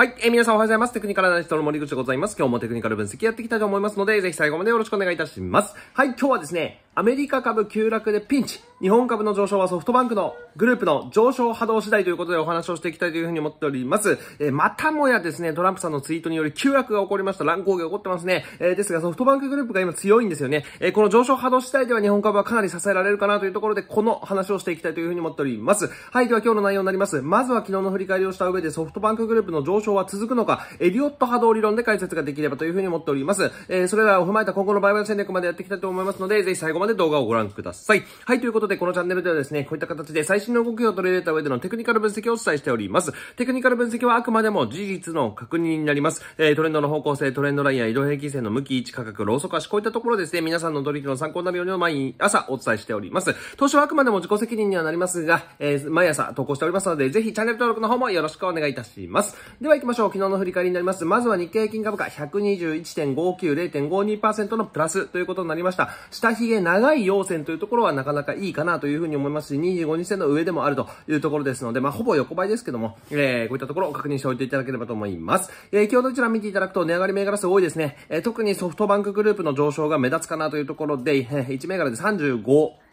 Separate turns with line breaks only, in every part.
はい。えー、皆さんおはようございます。テクニカルアナリストの森口でございます。今日もテクニカル分析やっていきたいと思いますので、ぜひ最後までよろしくお願いいたします。はい。今日はですね、アメリカ株急落でピンチ。日本株の上昇はソフトバンクのグループの上昇波動次第ということでお話をしていきたいというふうに思っております。えー、またもやですね、トランプさんのツイートにより急落が起こりました。乱高下が起こってますね。えー、ですがソフトバンクグループが今強いんですよね。えー、この上昇波動次第では日本株はかなり支えられるかなというところでこの話をしていきたいというふうに思っております。はい、では今日の内容になります。まずは昨日の振り返りをした上でソフトバンクグループの上昇は続くのか、エリオット波動理論で解説ができればというふうに思っております。えそれらを踏まえた今後の売買戦略までやっていきたいと思いますので、ぜひ最後までで動画をご覧ください。はい、ということでこのチャンネルではですね、こういった形で最新の動きを取り入れた上でのテクニカル分析をお伝えしております。テクニカル分析はあくまでも事実の確認になります。えー、トレンドの方向性、トレンドラインや移動平均線の向き、位置、価格、ローソク足、こういったところですね、皆さんの取引の参考になるように毎朝お伝えしております。投資はあくまでも自己責任にはなりますが、えー、毎朝投稿しておりますので、ぜひチャンネル登録の方もよろしくお願いいたします。では行きましょう。昨日の振り返りになります。まずは日経平均株価121.59、0.52%のプラスということになりました。下髭長長い要線というところはなかなかいいかなというふうに思いますし、25日線の上でもあるというところですので、まあ、ほぼ横ばいですけども、えー、こういったところを確認しておいていただければと思います。えー、今日どちら見ていただくと値上がり銘柄数多いですね。えー、特にソフトバンクグループの上昇が目立つかなというところで、えー、1銘柄で35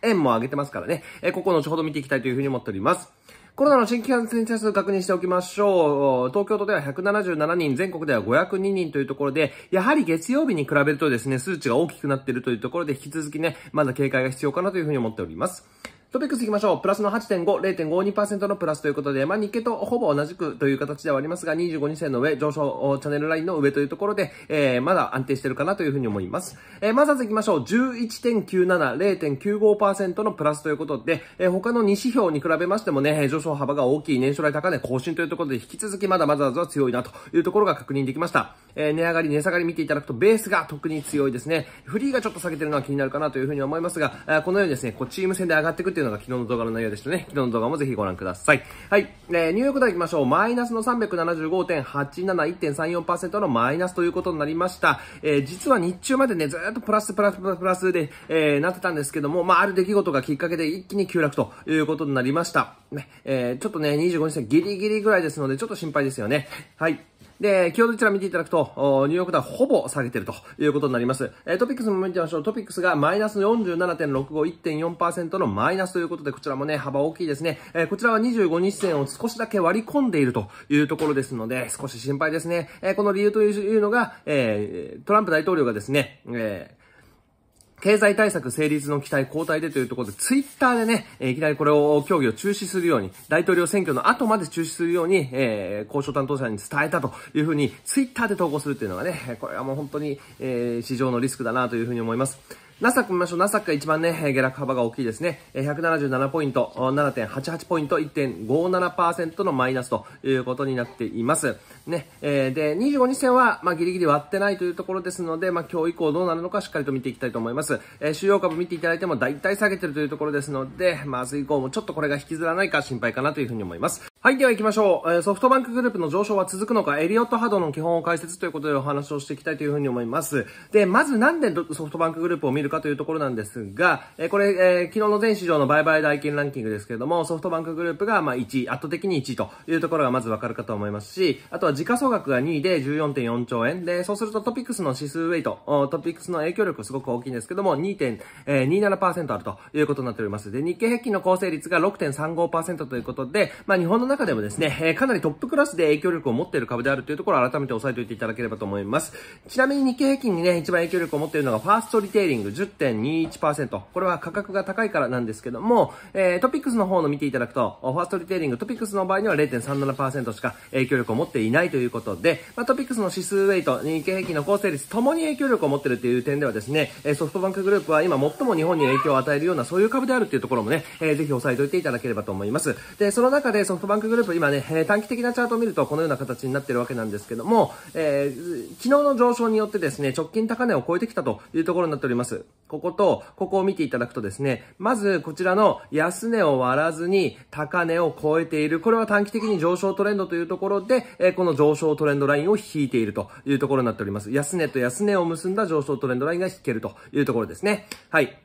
円も上げてますからね、えー、ここ後ほど見ていきたいというふうに思っております。コロナの新規感染者数確認しておきましょう。東京都では177人、全国では502人というところで、やはり月曜日に比べるとですね、数値が大きくなっているというところで、引き続きね、まだ警戒が必要かなというふうに思っております。トピックスいきましょう。プラスの8.5、0.52%のプラスということで、まあ、日経とほぼ同じくという形ではありますが、25日線の上、上昇チャンネルラインの上というところで、えー、まだ安定してるかなというふうに思います。えー、まずはズいきましょう。11.97、0.95%のプラスということで、えー、他の2指標に比べましてもね、上昇幅が大きい年初来高値更新というところで、引き続きまだまだは強いなというところが確認できました。えー、値上がり、値下がり見ていただくと、ベースが特に強いですね。フリーがちょっと下げてるのは気になるかなというふうに思いますが、えー、このようにですね、こうチーム戦で上がっていくっていういうのが昨日の動画の内容でしたね。昨日の動画もぜひご覧ください。はい。えー、ニューヨークダ行きましょう。マイナスの375.871.34%のマイナスということになりました。えー、実は日中までね、ずっとプラスプラスプラスプラスで、えー、なってたんですけども、まあ、ある出来事がきっかけで一気に急落ということになりました。ね、えー、ちょっとね、25日ギリギリぐらいですので、ちょっと心配ですよね。はい。で、今日のちら見ていただくと、ニューヨークダウほぼ下げてるということになります。えトピックスも見てみましょう。トピックスがマイナス47.65、1.4%のマイナスということで、こちらもね、幅大きいですね。えこちらは25日線を少しだけ割り込んでいるというところですので、少し心配ですね。えこの理由というのが、えトランプ大統領がですね、えー経済対策成立の期待交代でというところで、ツイッターでね、えいきなりこれを協議を中止するように、大統領選挙の後まで中止するように、えー、交渉担当者に伝えたというふうに、ツイッターで投稿するっていうのがね、これはもう本当に、えー、市場のリスクだなというふうに思います。ナスダック見ましょう。ナスダックが一番ね、下落幅が大きいですね。177ポイント、7.88ポイント、1.57%のマイナスということになっています。ね、で、25日線は、まあ、ギリギリ割ってないというところですので、まあ、今日以降どうなるのかしっかりと見ていきたいと思います。主要株見ていただいても大体下げてるというところですので、まあ、明日以降もちょっとこれが引きずらないか心配かなというふうに思います。はい、では行きましょう。ソフトバンクグループの上昇は続くのか、エリオット波動の基本を解説ということでお話をしていきたいというふうに思います。で、まずなんでソフトバンクグループを見るかというところなんですが、これ、え昨日の全市場の売買代金ランキングですけれども、ソフトバンクグループがまあ1位、圧倒的に1位というところがまずわかるかと思いますし、あとは時価総額が2位で14.4兆円。で、そうするとトピックスの指数ウェイト、トピックスの影響力すごく大きいんですけども、2.27%あるということになっております。で、日経平均の構成率が6.35%ということで、まあ日本の中でもですね、えかなりトップクラスで影響力を持っている株であるというところを改めて押さえておいていただければと思います。ちなみに日経平均にね、一番影響力を持っているのがファーストリテイリング10.21%。これは価格が高いからなんですけども、えー、トピックスの方の見ていただくと、ファーストリテイリングトピックスの場合には0.37%しか影響力を持っていないということで、まあ、トピックスの指数ウェイト、日経平均の構成率ともに影響力を持っているという点ではですね、ソフトバンクグループは今最も日本に影響を与えるようなそういう株であるというところもね、えー、ぜひ押さえておいていただければと思います。で、その中でソフトバンククグループ、今ね、え短期的なチャートを見るとこのような形になってるわけなんですけども、えー、昨日の上昇によってですね、直近高値を超えてきたというところになっております。ここと、ここを見ていただくとですね、まずこちらの安値を割らずに高値を超えている。これは短期的に上昇トレンドというところで、えー、この上昇トレンドラインを引いているというところになっております。安値と安値を結んだ上昇トレンドラインが引けるというところですね。はい。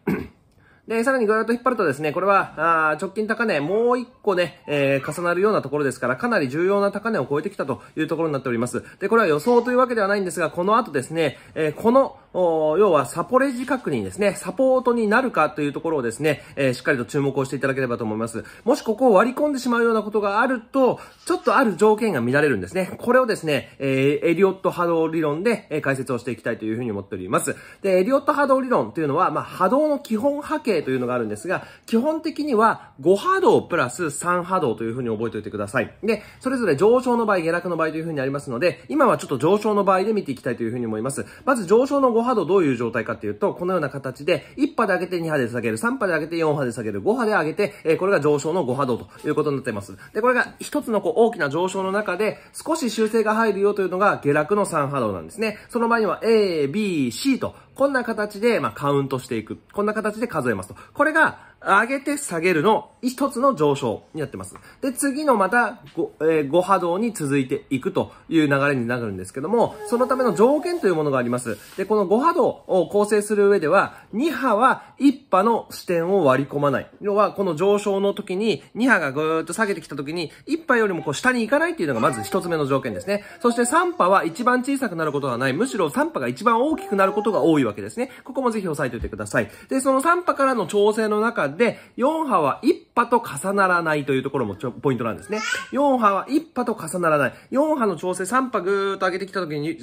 で、さらにグラウと引っ張るとですね、これは、あ直近高値、もう一個ね、えー、重なるようなところですから、かなり重要な高値を超えてきたというところになっております。で、これは予想というわけではないんですが、この後ですね、えー、この、要はサポレジ確認ですね、サポートになるかというところをですね、えー、しっかりと注目をしていただければと思います。もしここを割り込んでしまうようなことがあると、ちょっとある条件が乱れるんですね。これをですね、えー、エリオット波動理論で、え解説をしていきたいというふうに思っております。で、エリオット波動理論というのは、まあ、波動の基本波形定というのがあるんですが、基本的には5波動プラス3波動というふうに覚えておいてください。で、それぞれ上昇の場合、下落の場合というふうにありますので、今はちょっと上昇の場合で見ていきたいというふうに思います。まず上昇の5波動どういう状態かというと、このような形で、1波で上げて2波で下げる、3波で上げて4波で下げる、5波で上げて、えこれが上昇の5波動ということになっています。で、これが一つのこう大きな上昇の中で、少し修正が入るよというのが下落の3波動なんですね。その場合には A、B、C と、こんな形で、まあ、カウントしていく。こんな形で数えますと。これが、上げて下げるの一つの上昇になってます。で、次のまた5、えー、波動に続いていくという流れになるんですけども、そのための条件というものがあります。で、この5波動を構成する上では、2波は1波の視点を割り込まない。要は、この上昇の時に、2波がぐーっと下げてきた時に、1波よりもこう下に行かないっていうのがまず一つ目の条件ですね。そして3波は一番小さくなることはない。むしろ3波が一番大きくなることが多いわけですね。ここもぜひ押さえておいてください。で、その3波からの調整の中でで、4波は1波と重ならないというところもちょポイントなんですね。4波は1波と重ならない。4波の調整3波ぐーっと上げてきた時に、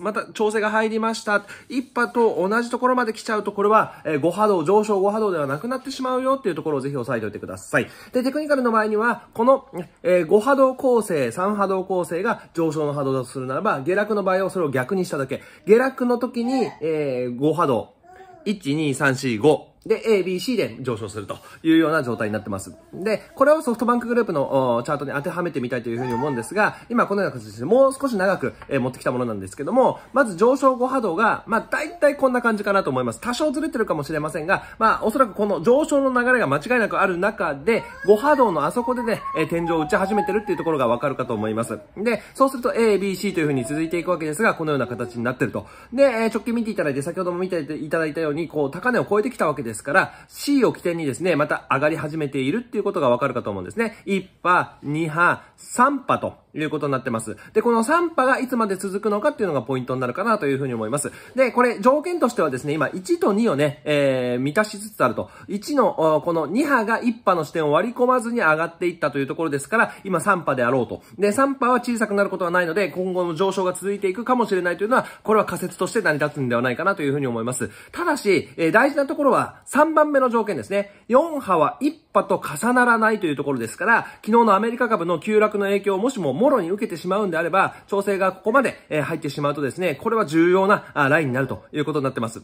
また調整が入りました。1波と同じところまで来ちゃうと、これは、え5波動、上昇5波動ではなくなってしまうよっていうところをぜひ押さえておいてください。で、テクニカルの場合には、この、え5波動構成、3波動構成が上昇の波動だとするならば、下落の場合はそれを逆にしただけ。下落の時に、え5波動、1、2、3、4、5。で、ABC で上昇するというような状態になってます。で、これをソフトバンクグループのチャートに当てはめてみたいというふうに思うんですが、今このような形でもう少し長く、え持ってきたものなんですけども、まず上昇後波動が、まあ大体こんな感じかなと思います。多少ずれてるかもしれませんが、まあおそらくこの上昇の流れが間違いなくある中で、5波動のあそこでね、え天井を打ち始めてるっていうところがわかるかと思います。で、そうすると ABC というふうに続いていくわけですが、このような形になってると。で、直近見ていただいて、先ほども見ていただいたように、こう高値を超えてきたわけです。ですから、C を起点にですね、また上がり始めているっていうことがわかるかと思うんですね。1波、2波、3波と、いうことになってます。で、この3波がいつまで続くのかっていうのがポイントになるかなというふうに思います。で、これ条件としてはですね、今1と2をね、えー、満たしつつあると。1の、この2波が1波の視点を割り込まずに上がっていったというところですから、今3波であろうと。で、3波は小さくなることはないので、今後の上昇が続いていくかもしれないというのは、これは仮説として成り立つんではないかなというふうに思います。ただし、えー、大事なところは3番目の条件ですね。4波は1波と重ならないというところですから、昨日のアメリカ株の急落の影響をもしももろに受けてしまうんであれば、調整がここまで入ってしまうとですね、これは重要なラインになるということになってます。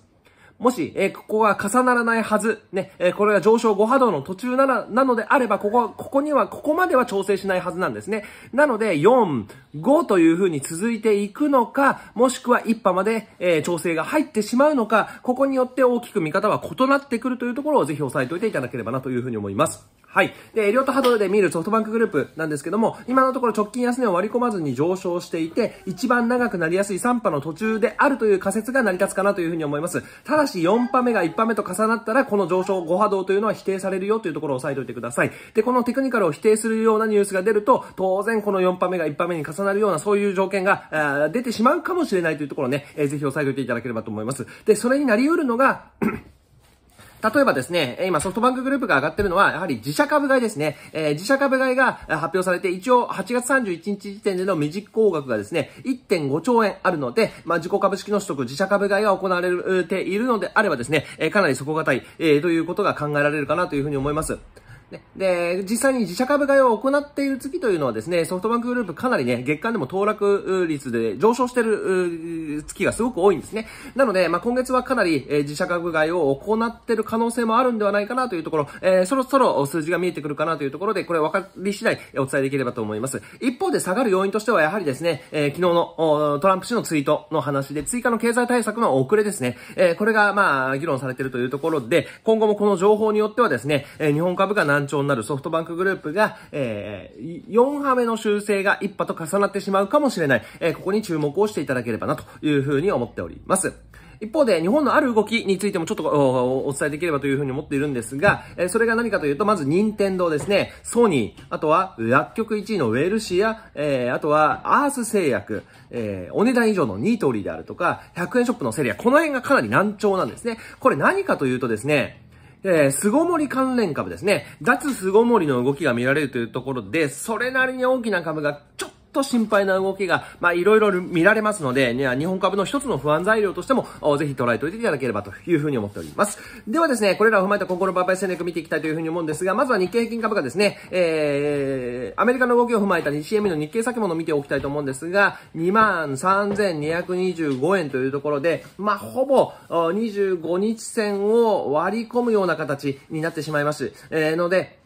もし、えー、ここが重ならないはず、ね、えー、これが上昇5波動の途中なら、なのであれば、ここ、ここには、ここまでは調整しないはずなんですね。なので、4、5という風に続いていくのか、もしくは1波まで、えー、調整が入ってしまうのか、ここによって大きく見方は異なってくるというところをぜひ押さえておいていただければなという風に思います。はい。で、両と波動で見るソフトバンクグループなんですけども、今のところ直近安値を割り込まずに上昇していて、一番長くなりやすい3波の途中であるという仮説が成り立つかなという風に思います。ただし4波目が1波目と重なったら、この上昇、5波動というのは否定されるよというところを押さえておいてください。で、このテクニカルを否定するようなニュースが出ると、当然この4波目が1波目に重なるような、そういう条件が出てしまうかもしれないというところをね、えー、ぜひ押さえておいていただければと思います。で、それになり得るのが例えばですね、今ソフトバンクグループが上がってるのは、やはり自社株買いですね。えー、自社株買いが発表されて、一応8月31日時点での未実行額がですね、1.5兆円あるので、まあ、自己株式の取得、自社株買いが行われているのであればですね、えかなり底堅い、えー、ということが考えられるかなというふうに思います。ね、で、実際に自社株買いを行っている月というのはですね、ソフトバンクグループかなりね、月間でも騰落率で上昇してる月がすごく多いんですね。なので、まあ、今月はかなり、えー、自社株買いを行っている可能性もあるんではないかなというところ、えー、そろそろ数字が見えてくるかなというところで、これ分かり次第お伝えできればと思います。一方で下がる要因としてはやはりですね、えー、昨日のトランプ氏のツイートの話で、追加の経済対策の遅れですね、えこれがまあ、議論されているというところで、今後もこの情報によってはですね、え日本株が難聴になるソフトバンクグループが、えー、4波目の修正が1波と重なってしまうかもしれない。えー、ここに注目をしていただければなというふうに思っております。一方で、日本のある動きについてもちょっとお伝えできればというふうに思っているんですが、えそれが何かというと、まず、任天堂ですね、ソニー、あとは、薬局1位のウェルシア、えー、あとは、アース製薬、えー、お値段以上のニートリーであるとか、100円ショップのセリア、この辺がかなり難聴なんですね。これ何かというとですね、えー、巣ごもり関連株ですね。脱巣ごもりの動きが見られるというところで、それなりに大きな株がちょっと心配な動きが、まあ、いろいろ見られますので、日本株の一つの不安材料としても、ぜひ捉えておいていただければというふうに思っております。ではですね、これらを踏まえた今後の売買戦略見ていきたいというふうに思うんですが、まずは日経平均株価ですね、えー、アメリカの動きを踏まえた CM の日経先物を見ておきたいと思うんですが、23,225円というところで、まあ、ほぼ25日線を割り込むような形になってしまいます。えー、ので、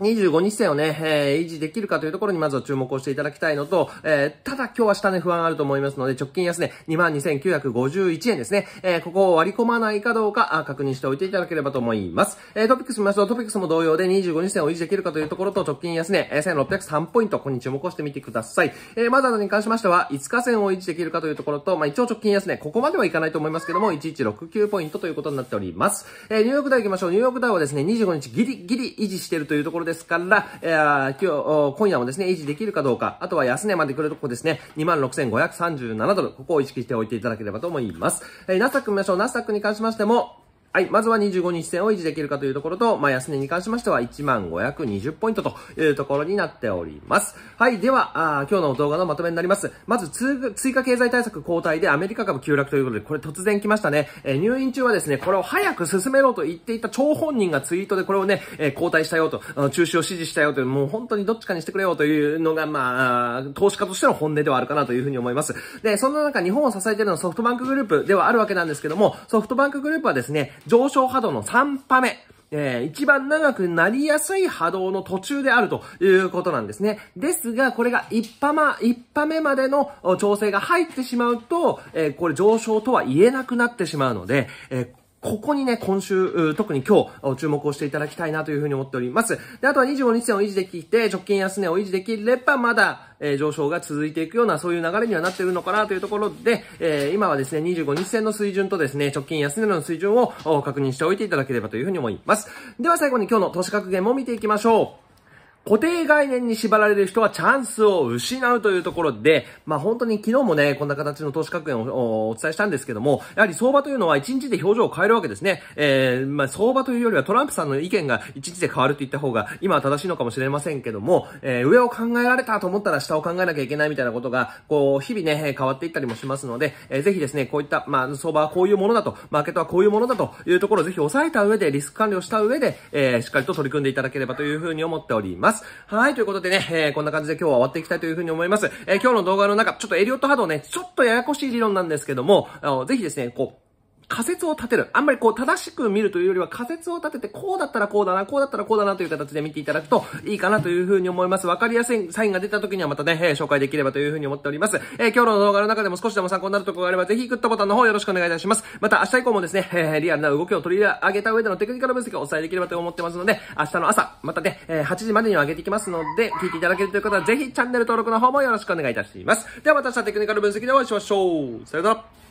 25日線をね、えー、維持できるかというところにまずは注目をしていただきたいのと、えー、ただ今日は下ね不安あると思いますので、直近安値、22,951円ですね。えー、ここを割り込まないかどうか確認しておいていただければと思います。えー、トピックス見ますと、トピックスも同様で25日線を維持できるかというところと、直近安値、1603ポイント、ここに注目をしてみてください。えー、まだに関しましては、5日線を維持できるかというところと、まあ、一応直近安値、ここまではいかないと思いますけども、1169ポイントということになっております。えー、ニューヨークダウ行きましょう。ニューヨークダウはですね、25日ギリギリ維持しているというところで、ですから、えー、今日、今夜もですね、維持できるかどうか、あとは安値まで来るとこですね、26,537ドル、ここを意識しておいていただければと思います。えー、ナスダック見ましょう。ナスダックに関しましても、はい、まずは25日線を維持できるかというところと、まあ、安値に関しましては1520ポイントというところになっております。はい、では、あ今日の動画のまとめになります。まず、追加経済対策交代でアメリカ株急落ということで、これ突然来ましたね。えー、入院中はですね、これを早く進めろと言っていた張本人がツイートでこれをね、えー、交代したよと、中止を指示したよという、もう本当にどっちかにしてくれよというのが、まあ、投資家としての本音ではあるかなというふうに思います。で、そんな中、日本を支えているのはソフトバンクグループではあるわけなんですけども、ソフトバンクグループはですね、上昇波動の3波目。えー、一番長くなりやすい波動の途中であるということなんですね。ですが、これが一波ま、一波目までの調整が入ってしまうと、えー、これ上昇とは言えなくなってしまうので、えーここにね、今週、特に今日、注目をしていただきたいなというふうに思っております。で、あとは25日線を維持できて、直近安値を維持できれば、まだ、えー、上昇が続いていくような、そういう流れにはなっているのかなというところで、えー、今はですね、25日線の水準とですね、直近安値の水準を確認しておいていただければというふうに思います。では最後に今日の投資格言も見ていきましょう。固定概念に縛られる人はチャンスを失うというところで、まあ本当に昨日もね、こんな形の投資格言をお伝えしたんですけども、やはり相場というのは一日で表情を変えるわけですね。えー、まあ相場というよりはトランプさんの意見が一日で変わると言った方が今は正しいのかもしれませんけども、えー、上を考えられたと思ったら下を考えなきゃいけないみたいなことが、こう、日々ね、変わっていったりもしますので、えー、ぜひですね、こういった、まあ相場はこういうものだと、マーケットはこういうものだというところをぜひ抑えた上で、リスク管理をした上で、えー、しっかりと取り組んでいただければというふうに思っております。。はい、ということでね、えー、こんな感じで今日は終わっていきたいというふうに思います。えー、今日の動画の中、ちょっとエリオット波動ね、ちょっとややこしい理論なんですけども、ぜひですね、こう、仮説を立てる。あんまりこう正しく見るというよりは仮説を立てて、こうだったらこうだな、こうだったらこうだなという形で見ていただくといいかなというふうに思います。わかりやすいサインが出た時にはまたね、えー、紹介できればというふうに思っております。えー、今日の動画の中でも少しでも参考になるところがあれば、ぜひグッドボタンの方よろしくお願いいたします。また明日以降もですね、えー、リアルな動きを取り上げた上でのテクニカル分析をお伝えできればと思ってますので、明日の朝、またね、えー、8時までには上げていきますので、聞いていただけるという方は、ぜひチャンネル登録の方もよろしくお願いいたします。ではまた明日テクニカル分析でお会いしましょう。さよなら。